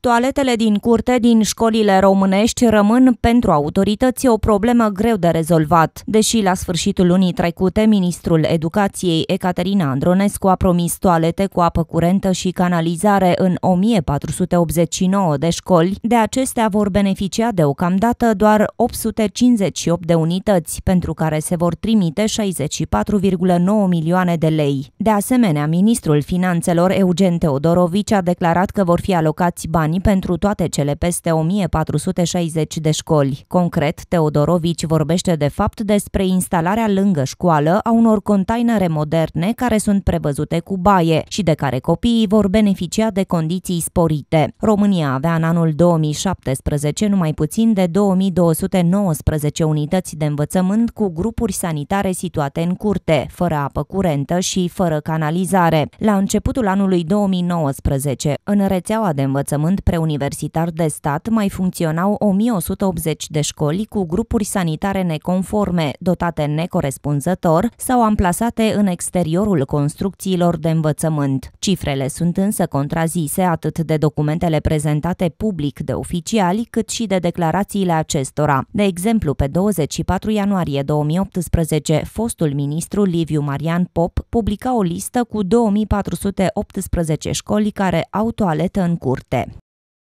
Toaletele din curte din școlile românești rămân pentru autorități o problemă greu de rezolvat. Deși la sfârșitul lunii trecute, ministrul educației Ecaterina Andronescu a promis toalete cu apă curentă și canalizare în 1489 de școli, de acestea vor beneficia deocamdată doar 858 de unități, pentru care se vor trimite 64,9 milioane de lei. De asemenea, ministrul finanțelor Eugen Teodorovici a declarat că vor fi alocați bani pentru toate cele peste 1460 de școli. Concret, Teodorovici vorbește de fapt despre instalarea lângă școală a unor containere moderne care sunt prevăzute cu baie și de care copiii vor beneficia de condiții sporite. România avea în anul 2017 numai puțin de 2219 unități de învățământ cu grupuri sanitare situate în curte, fără apă curentă și fără canalizare. La începutul anului 2019, în rețeaua de învățământ preuniversitar de stat mai funcționau 1180 de școli cu grupuri sanitare neconforme, dotate necorespunzător sau amplasate în exteriorul construcțiilor de învățământ. Cifrele sunt însă contrazise atât de documentele prezentate public de oficiali, cât și de declarațiile acestora. De exemplu, pe 24 ianuarie 2018, fostul ministru Liviu Marian Pop publica o listă cu 2418 școli care au toaletă în curte.